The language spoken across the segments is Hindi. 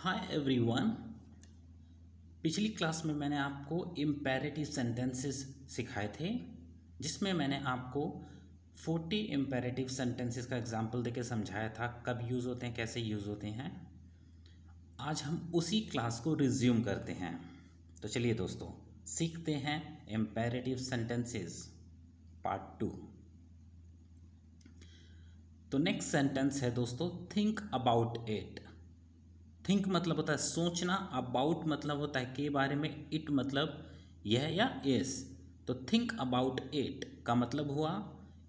हाय एवरीवन पिछली क्लास में मैंने आपको इम्पेरेटिव सेंटेंसेस सिखाए थे जिसमें मैंने आपको फोर्टी इम्पेरेटिव सेंटेंसेस का एग्जांपल देके समझाया था कब यूज़ होते हैं कैसे यूज़ होते हैं आज हम उसी क्लास को रिज्यूम करते हैं तो चलिए दोस्तों सीखते हैं इम्पेरेटिव सेंटेंसेस पार्ट टू तो नेक्स्ट सेंटेंस है दोस्तों थिंक अबाउट इट थिंक मतलब होता है सोचना अबाउट मतलब होता है के बारे में इट मतलब यह या एस तो थिंक अबाउट इट का मतलब हुआ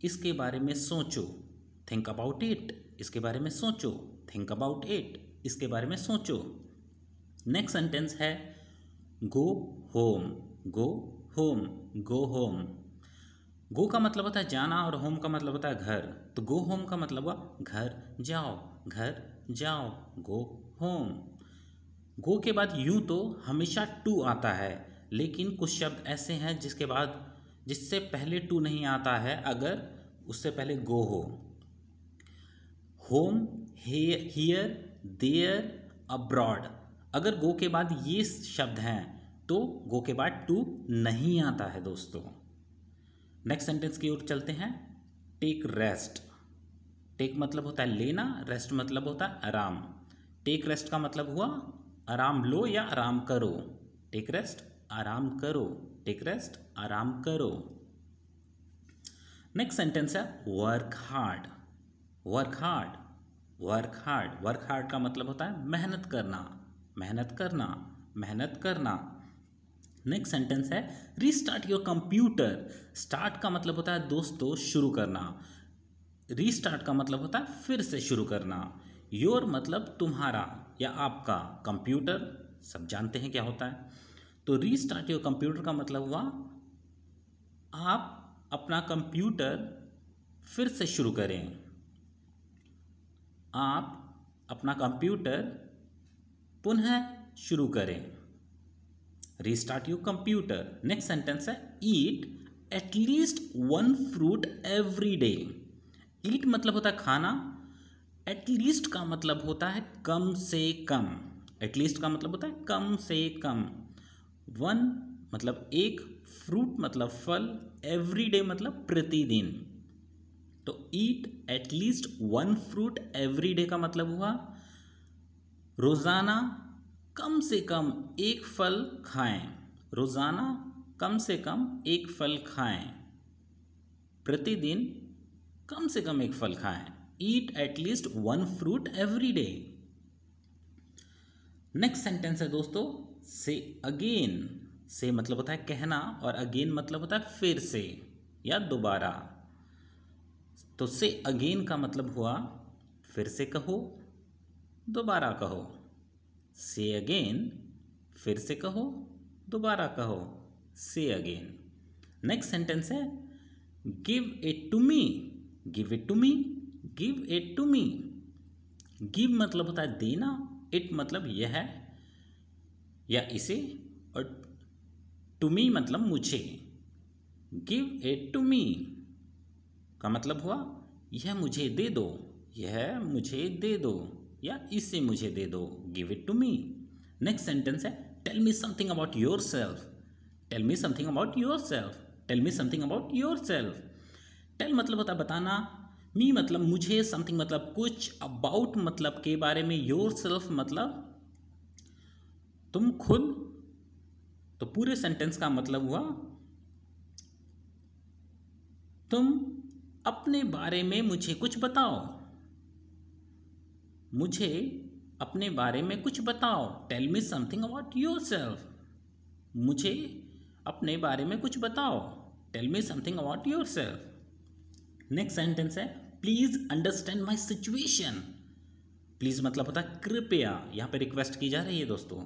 इसके बारे में सोचो थिंक अबाउट इट इसके बारे में सोचो थिंक अबाउट इट इसके बारे में सोचो नेक्स्ट सेंटेंस है go home go home go home go का मतलब होता है जाना और होम का मतलब होता है घर तो गो होम का मतलब हुआ घर जाओ घर जाओ गो होम गो के बाद यू तो हमेशा टू आता है लेकिन कुछ शब्द ऐसे हैं जिसके बाद जिससे पहले टू नहीं आता है अगर उससे पहले गो हो होम हियर देयर अब्रॉड अगर गो के बाद ये शब्द हैं तो गो के बाद टू नहीं आता है दोस्तों नेक्स्ट सेंटेंस की ओर चलते हैं टेक रेस्ट टेक मतलब होता है लेना रेस्ट मतलब होता है आराम टेक रेस्ट का मतलब हुआ आराम लो या आराम करो टेक रेस्ट आराम करो टेक रेस्ट आराम करो नेक्स्ट सेंटेंस है work hard work hard work hard work hard का मतलब होता है मेहनत करना मेहनत करना मेहनत करना नेक्स्ट सेंटेंस है रीस्टार्ट योर कंप्यूटर स्टार्ट का मतलब होता है दोस्तों शुरू करना रीस्टार्ट का मतलब होता है फिर से शुरू करना योर मतलब तुम्हारा या आपका कंप्यूटर सब जानते हैं क्या होता है तो रीस्टार्ट योर कंप्यूटर का मतलब हुआ आप अपना कंप्यूटर फिर से शुरू करें आप अपना कंप्यूटर पुनः शुरू करें restart your computer next sentence है eat at least one fruit every day eat मतलब होता है खाना एटलीस्ट का मतलब होता है कम से कम एटलीस्ट का मतलब होता है कम से कम वन मतलब एक फ्रूट मतलब फल एवरी डे मतलब प्रतिदिन तो eat at least one fruit every day का मतलब हुआ रोज़ाना कम से कम एक फल खाएं रोज़ाना कम से कम एक फल खाएं प्रतिदिन कम से कम एक फल खाएं eat at least one fruit every day next sentence है दोस्तों से अगेन से मतलब होता है कहना और अगेन मतलब होता है फिर से या दोबारा तो से अगेन का मतलब हुआ फिर से कहो दोबारा कहो से अगेन फिर से कहो दोबारा कहो से अगेन नेक्स्ट सेंटेंस है give it to me give it to me give it to me give मतलब होता है देना इट मतलब यह है या इसे और टू मी मतलब मुझे गिव इट टू मी का मतलब हुआ यह मुझे दे दो यह मुझे दे दो या इसे मुझे दे दो give it to me next sentence है tell me something about yourself tell me something about yourself tell me something about yourself tell मतलब होता है बताना मी मतलब मुझे समथिंग मतलब कुछ अबाउट मतलब के बारे में योर सेल्फ मतलब तुम खुद तो पूरे सेंटेंस का मतलब हुआ तुम अपने बारे में मुझे कुछ बताओ मुझे अपने बारे में कुछ बताओ tell me something about yourself मुझे अपने बारे में कुछ बताओ tell me something about yourself next sentence है please understand my situation please मतलब होता है कृपया यहाँ पे रिक्वेस्ट की जा रही है दोस्तों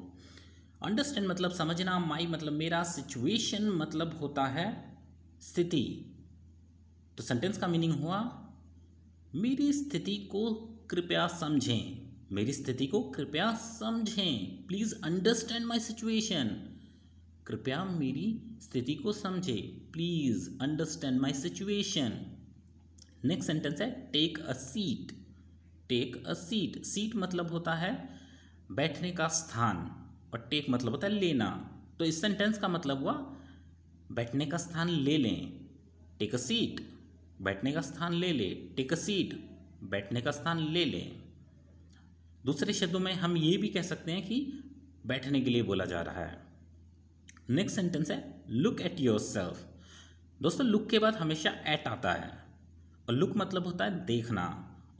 अंडरस्टैंड मतलब समझना माई मतलब मेरा सिचुएशन मतलब होता है स्थिति तो सेंटेंस का मीनिंग हुआ मेरी स्थिति को कृपया समझें मेरी स्थिति को कृपया समझें प्लीज़ अंडरस्टैंड माई सिचुएशन कृपया मेरी स्थिति को समझें please understand my situation next sentence है take a seat take a seat seat मतलब होता है बैठने का स्थान और टेक मतलब होता है लेना तो इस सेंटेंस का मतलब हुआ बैठने का स्थान ले लें टेक अ सीट बैठने का स्थान ले लें टेक अ सीट बैठने का स्थान ले लें दूसरे शब्दों में हम ये भी कह सकते हैं कि बैठने के लिए बोला जा रहा है नेक्स्ट सेंटेंस है लुक एट योर सेल्फ दोस्तों लुक के बाद हमेशा एट आता है और लुक मतलब होता है देखना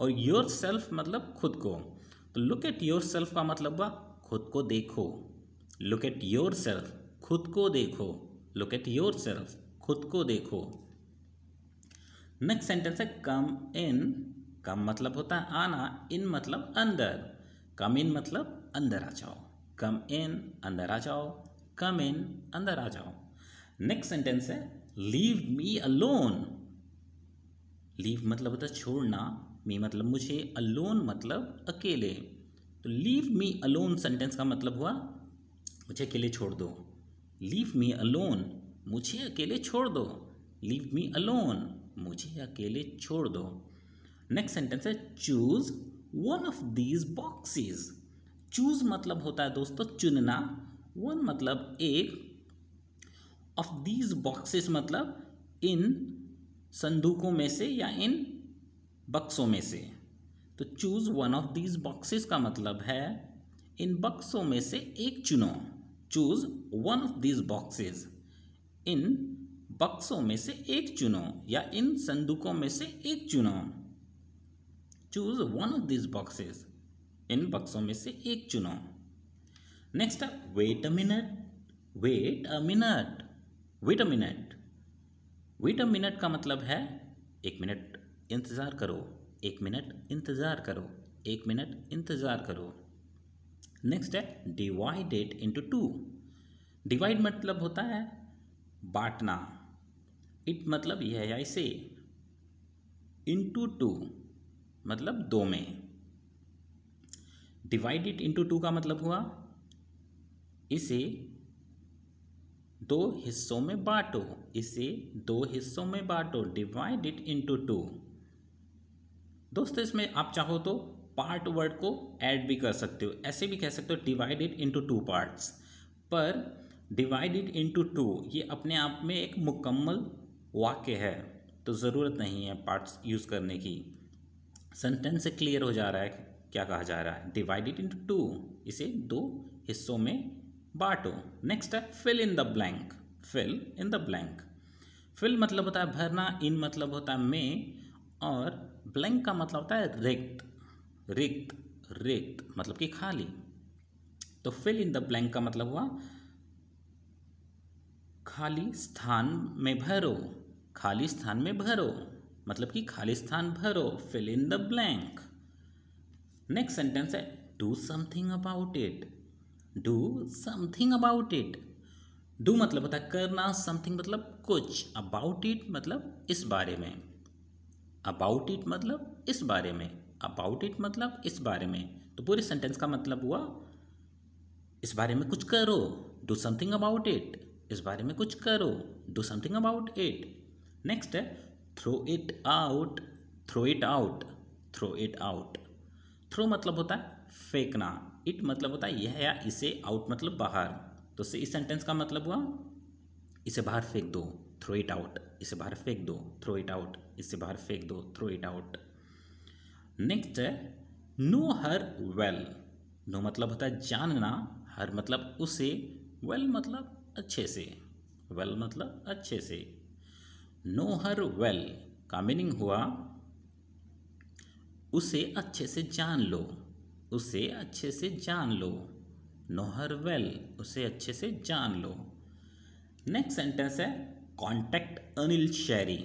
और योर सेल्फ मतलब खुद को तो लुक एट योर सेल्फ का मतलब हुआ खुद को देखो लुक एट योर सेल्फ खुद को देखो लुक एट योर सेल्फ खुद को देखो नेक्स्ट सेंटेंस है कम इन कम मतलब होता है आना इन मतलब अंदर कम इन मतलब अंदर आ जाओ कम इन अंदर आ जाओ कम इन अंदर आ जाओ नेक्स्ट सेंटेंस है लीव मी अलोन लीव मतलब होता है छोड़ना मी मतलब मुझे अलोन मतलब अकेले तो लीव मी अलोन सेंटेंस का मतलब हुआ मुझे अकेले छोड़ दो लीव मी अलोन मुझे अकेले छोड़ दो लीव मी अलोन मुझे अकेले छोड़ दो नेक्स्ट सेंटेंस है choose one of these boxes choose मतलब होता है दोस्तों चुनना वन मतलब एक ऑफ दीज बॉक्सेस मतलब इन संदूकों में से या इन बक्सों में से तो choose one of these boxes का मतलब है इन बक्सों में से एक चुनो choose one of these boxes इन बक्सों में से एक चुनो या इन संदूकों में से एक चुनो choose one of these boxes इन बक्सों में से एक चुनो next wait a minute wait a minute wait a minute wait a minute का मतलब है एक मिनट इंतज़ार करो एक मिनट इंतज़ार करो एक मिनट इंतज़ार करो नेक्स्ट है divide it into two divide मतलब होता है बांटना इट मतलब यह है ऐसे इंटू टू मतलब दो में डिवाइड इट इंटू टू का मतलब हुआ इसे दो हिस्सों में बांटो इसे दो हिस्सों में बांटो डिवाइड इट इंटू टू दोस्तों इसमें आप चाहो तो पार्ट वर्ड को ऐड भी कर सकते हो ऐसे भी कह सकते हो divide it into two parts पर डिवाइड इट इंटू टू ये अपने आप में एक मुकम्मल वाक्य है तो ज़रूरत नहीं है पार्ट्स यूज़ करने की सेंटेंस क्लियर हो जा रहा है क्या कहा जा रहा है डिवाइड इट इंटू टू इसे दो हिस्सों में बाटो नेक्स्ट है fill in the blank fill in the blank fill मतलब होता है भरना इन मतलब होता है में और ब्लैंक का मतलब होता है रिक्त रिक्त रिक्त मतलब कि खाली तो फिल इन द ब्लैंक का मतलब हुआ खाली स्थान में भरो खाली स्थान में भरो मतलब कि खाली स्थान भरो fill in the blank next sentence है do something about it do something about it do मतलब होता है करना समथिंग मतलब कुछ अबाउट इट मतलब इस बारे में अबाउट इट मतलब इस बारे में अबाउट इट मतलब इस बारे में तो पूरे सेंटेंस का मतलब हुआ इस बारे में कुछ करो डू समथिंग अबाउट इट इस बारे में कुछ करो do something about it next है throw it out throw it out throw it out throw मतलब होता है फेंकना इट मतलब होता है यह या इसे आउट मतलब बाहर तो इस सेंटेंस का मतलब हुआ इसे बाहर फेंक दो थ्रो इट आउट इसे बाहर फेंक दो थ्रो इट आउट इसे बाहर फेंक दो थ्रो इट आउट नेक्स्ट है नो हर वेल नो मतलब होता है जानना हर मतलब उसे वेल well मतलब अच्छे से वेल well मतलब अच्छे से नो हर वेल का मीनिंग हुआ उसे अच्छे से जान लो उसे अच्छे से जान लो नो हर वेल उसे अच्छे से जान लो नेक्स्ट सेंटेंस है कॉन्टैक्ट अनिल शहरी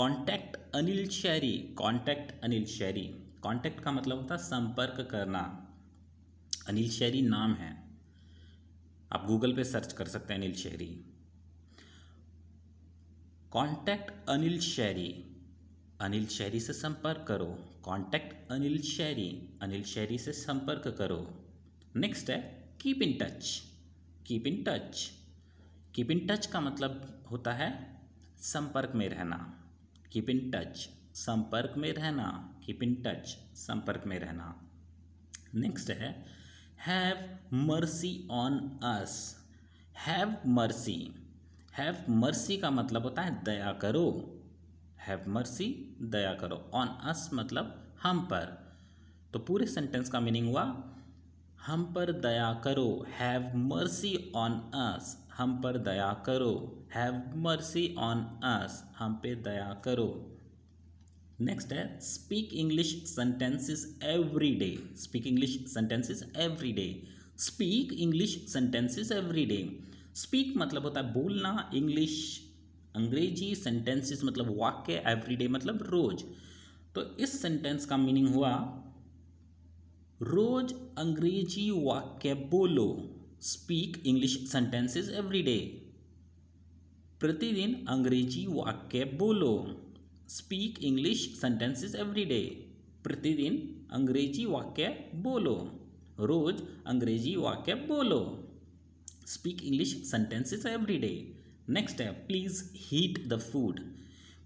कॉन्टैक्ट अनिल शहरी कॉन्टैक्ट अनिल शहरी कॉन्टैक्ट का मतलब होता है संपर्क करना अनिल शहरी नाम है आप गूगल पे सर्च कर सकते हैं अनिल शहरी कॉन्टैक्ट अनिल शहरी अनिल शहरी से संपर्क करो कॉन्टैक्ट अनिल शहरी अनिल शहरी से संपर्क करो नेक्स्ट है keep in touch keep in touch keep in touch का मतलब होता है संपर्क में रहना कीप इन टच संपर्क में रहना कीप इन टच संपर्क में रहना नेक्स्ट है have mercy on us have mercy have mercy का मतलब होता है दया करो हैव मर्सी दया करो ऑन अस मतलब हम पर तो पूरे सेंटेंस का मीनिंग हुआ हम पर दया करो हैव मर्सी ऑन अस हम पर दया करो हैव मर्सी ऑन अस हम पे दया करो नेक्स्ट है speak English sentences every day speak English sentences every day speak English sentences every day speak मतलब होता है बोलना इंग्लिश अंग्रेजी सेंटेंसेस मतलब वाक्य एवरीडे मतलब रोज तो इस सेंटेंस का मीनिंग हुआ रोज अंग्रेजी वाक्य बोलो स्पीक इंग्लिश सेंटेंसेस एवरीडे प्रतिदिन अंग्रेजी वाक्य बोलो स्पीक इंग्लिश सेंटेंसेस एवरीडे प्रतिदिन अंग्रेजी वाक्य बोलो रोज अंग्रेजी वाक्य बोलो speak English sentences everyday next है please heat the food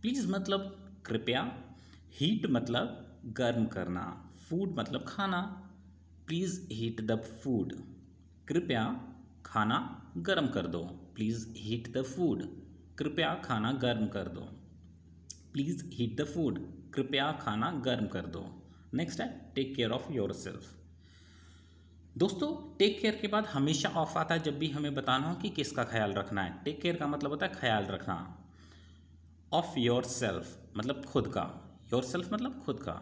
please मतलब कृपया हीट मतलब गर्म करना फूड मतलब खाना प्लीज़ हीट द फूड कृपया खाना गर्म कर दो प्लीज़ हीट द फूड कृपया खाना गर्म कर दो प्लीज़ हीट द फूड कृपया खाना गर्म कर दो नेक्स्ट है take care of yourself दोस्तों टेक केयर के बाद हमेशा ऑफ आता है जब भी हमें बताना हो कि किसका ख्याल रखना है टेक केयर का मतलब होता है ख्याल रखना ऑफ योर सेल्फ मतलब खुद का योर सेल्फ मतलब खुद का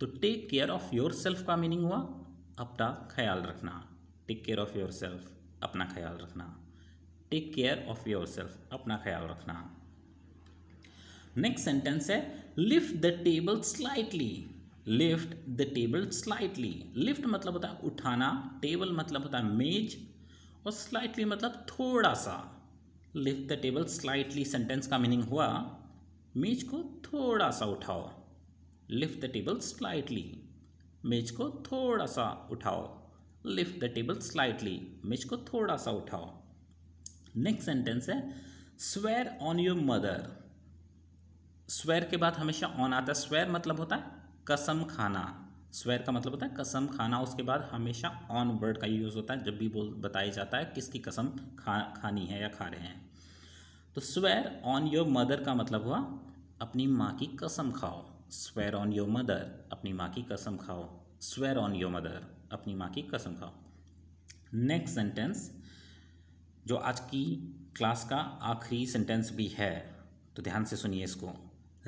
तो take care of yourself का मीनिंग हुआ अपना ख्याल रखना take care of yourself अपना ख्याल रखना take care of yourself अपना ख्याल रखना नेक्स्ट सेंटेंस है lift the table slightly lift the table slightly lift मतलब होता है उठाना टेबल मतलब होता है मेज और स्लाइटली मतलब थोड़ा सा lift the table slightly sentence का मीनिंग हुआ मेज को थोड़ा सा उठाओ लिफ्ट द टेबल स्लाइटली मेज को थोड़ा सा उठाओ लिफ्ट द टेबल स्लाइटली मेज को थोड़ा सा उठाओ नेक्स्ट सेंटेंस है swear on your mother swear के बाद हमेशा ऑन आता है स्वेयर मतलब होता है कसम खाना स्वेर का मतलब होता है कसम खाना उसके बाद हमेशा ऑन वर्ड का यूज़ होता है जब भी बोल बताया जाता है किसकी कसम खा खानी है या खा रहे हैं तो स्वेर ऑन योर मदर का मतलब हुआ अपनी माँ की कसम खाओ स्वेर ऑन योर मदर अपनी माँ की कसम खाओ स्वेर ऑन योर मदर अपनी माँ की कसम खाओ नेक्स्ट सेंटेंस जो आज की क्लास का आखिरी सेंटेंस भी है तो ध्यान से सुनिए इसको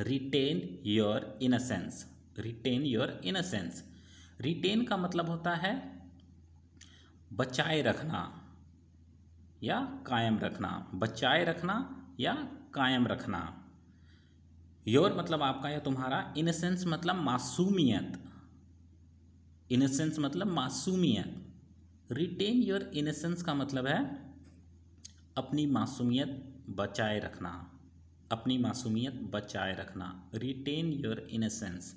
retain your innocence retain your innocence retain का मतलब होता है बचाए रखना या कायम रखना बचाए रखना या कायम रखना योर मतलब आपका या तुम्हारा इनसेंस मतलब मासूमियत इनसेंस मतलब मासूमियत रिटेन योर इनसेंस का मतलब है अपनी मासूमियत बचाए रखना अपनी मासूमियत बचाए रखना रिटेन योर इनसेंस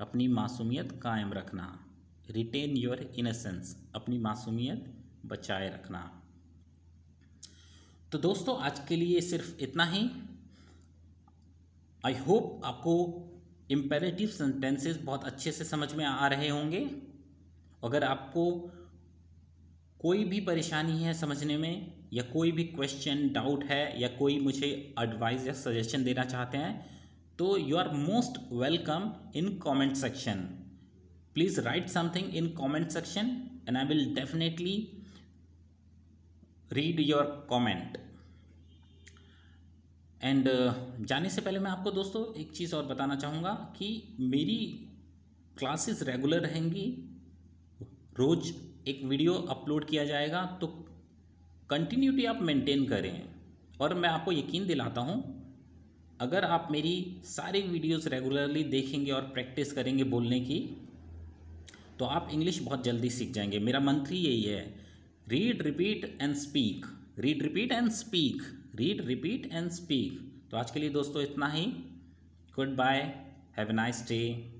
अपनी मासूमियत कायम रखना रिटेन योर इनसेंस अपनी मासूमियत बचाए रखना तो दोस्तों आज के लिए सिर्फ इतना ही आई होप आपको इम्पेरेटिव सेंटेंसेस बहुत अच्छे से समझ में आ रहे होंगे अगर आपको कोई भी परेशानी है समझने में या कोई भी क्वेश्चन डाउट है या कोई मुझे एडवाइस या सजेशन देना चाहते हैं तो you are most welcome in comment section please write something in comment section and I will definitely read your comment and जाने से पहले मैं आपको दोस्तों एक चीज़ और बताना चाहूँगा कि मेरी क्लासेस रेगुलर रहेंगी रोज़ एक वीडियो अपलोड किया जाएगा तो कंटिन्यूटी आप मेंटेन करें और मैं आपको यकीन दिलाता हूँ अगर आप मेरी सारी वीडियोस रेगुलरली देखेंगे और प्रैक्टिस करेंगे बोलने की तो आप इंग्लिश बहुत जल्दी सीख जाएंगे मेरा मंत्री यही है read repeat and speak read repeat and speak read repeat and speak तो आज के लिए दोस्तों इतना ही goodbye have a nice day